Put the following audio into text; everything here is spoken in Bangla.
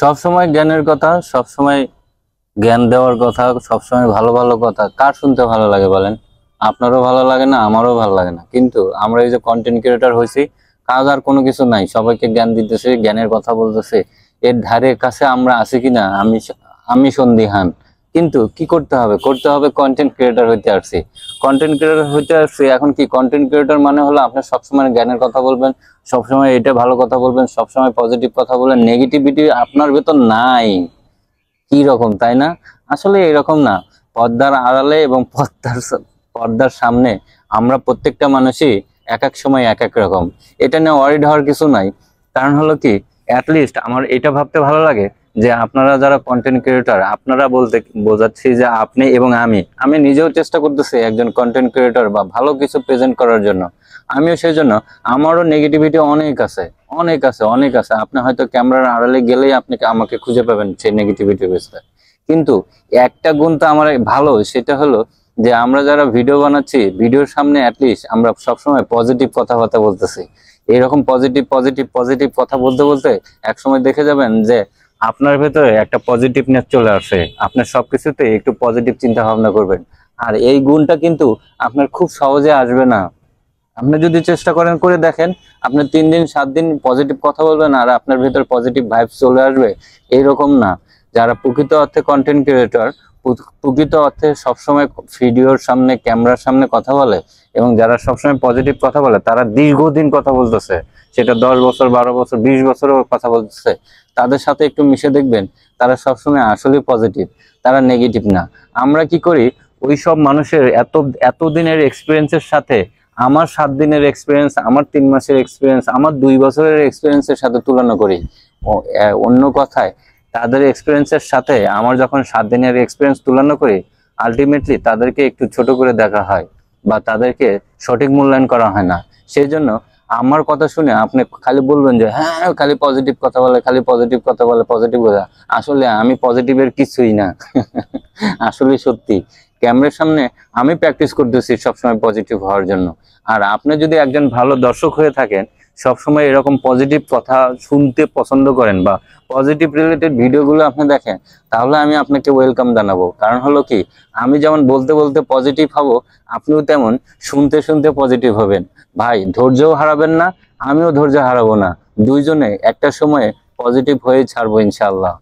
সবসময় জ্ঞানের কথা সবসময় জ্ঞান দেওয়ার কথা সবসময় ভালো ভালো কথা কার শুনতে ভালো লাগে বলেন আপনারও ভালো লাগে না আমারও ভালো লাগে না কিন্তু আমরা এই যে কন্টেন্ট ক্রিয়েটার হয়েছি কাজ আর কোনো কিছু নাই সবাইকে জ্ঞান দিতেছে জ্ঞানের কথা বলতেছে এর ধারে কাছে আমরা আছি কিনা আমি আমি সন্দিহান কিন্তু কি করতে হবে করতে হবে কন্টেন্ট ক্রিয়েটার হইতে আসছি কন্টেন্ট ক্রিয়েটার হইতে আসছি এখন কি কন্টেন্ট ক্রিয়েটার মানে হলো আপনার সবসময় জ্ঞানের কথা বলবেন সবসময় এটা ভালো কথা বলবেন সবসময় পজিটিভ কথা বলবেন নেগেটিভিটি আপনার ভেতর নাই কি রকম তাই না আসলে এরকম না পর্দার আড়ালে এবং পর্দার পর্দার সামনে আমরা প্রত্যেকটা মানুষই এক এক সময় এক এক রকম এটা নিয়ে ওয়ারিড হওয়ার কিছু নাই কারণ হলো কি অ্যাটলিস্ট আমার এটা ভাবতে ভালো লাগে যে আপনারা যারা কন্টেন্ট ক্রিয়েটর আপনারা বলতে বোঝাচ্ছি যে আপনি এবং আমি আমি নিজেও চেষ্টা করতেছি একজন কন্টেন্ট ক্রিয়েটর বা ভালো কিছু প্রেজেন্ট করার জন্য আমিও সেই জন্য আমারও নেগেটিভিটি অনেক আছে অনেক আছে অনেক আছে আপনি হয়তো ক্যামেরার আড়ালে গেলেই আপনি আমাকে খুঁজে পাবেন সেই নেগেটিভিটি বেসটা কিন্তু একটা গুণ তো আমার ভালো সেটা হলো যে আমরা যারা ভিডিও বানাচ্ছি ভিডিওর সামনে অ্যাটলিস্ট আমরা সবসময় পজিটিভ কথাবার্তা বলতেছি এরকম পজিটিভ পজিটিভ পজিটিভ কথা বলতে বলতে একসময় দেখে যাবেন যে আপনার ভেতরে একটা পজিটিভনেস চলে আসে আপনার সবকিছুতে একটু পজিটিভ চিন্তা ভাবনা করবেন আর এই গুণটা কিন্তু আপনার খুব সহজে আসবে না আপনি যদি চেষ্টা করেন করে দেখেন আপনি তিন দিন সাত দিন পজিটিভ কথা বলবেন আর আপনার ভেতর পজিটিভ ভাইবস চলে আসবে এইরকম না যারা প্রকৃত অর্থে কন্টেন্ট ক্রিয়েটর প্রকৃত অর্থে সবসময় ভিডিওর সামনে ক্যামেরার সামনে কথা বলে এবং যারা সবসময় পজিটিভ কথা বলে তারা দীর্ঘদিন কথা বলতেছে সেটা দশ বছর বারো বছর বিশ বছরও কথা বলতেছে তাদের সাথে একটু মিশে দেখবেন তারা সবসময় আসলে পজিটিভ তারা নেগেটিভ না আমরা কি করি ওই সব মানুষের এত এতদিনের এক্সপিরিয়েন্সের সাথে আমার সাত দিনের এক্সপিরিয়েন্স আমার তিন মাসের এক্সপিরিয়েন্স আমার দুই বছরের এক্সপিরিয়েন্সের সাথে তুলনা করি অন্য কথায় তাদের এক্সপিরিয়েন্সের সাথে আমার যখন সাত দিনের এক্সপিরিয়েন্স তুলনা করি আলটিমেটলি তাদেরকে একটু ছোট করে দেখা হয় বা তাদেরকে সঠিক মূল্যায়ন করা হয় না সেই জন্য আমার কথা শুনে আপনি খালি বলবেন যে হ্যাঁ খালি পজিটিভ কথা বলে খালি পজিটিভ কথা বলে পজিটিভ কথা আসলে আমি পজিটিভের কিছুই না আসলে সত্যি ক্যামেরার সামনে আমি প্র্যাকটিস করতেছি সবসময় পজিটিভ হওয়ার জন্য আর আপনি যদি একজন ভালো দর্শক হয়ে থাকেন সবসময় এরকম পজিটিভ কথা শুনতে পছন্দ করেন বা পজিটিভ রিলেটেড ভিডিওগুলো আপনি দেখেন তাহলে আমি আপনাকে ওয়েলকাম জানাবো কারণ হলো কি আমি যেমন বলতে বলতে পজিটিভ হব আপনিও তেমন শুনতে শুনতে পজিটিভ হবেন ভাই ধৈর্যও হারাবেন না আমিও ধৈর্য হারাবো না দুইজনে একটা সময়ে পজিটিভ হয়ে ছাড়বো ইনশাল্লাহ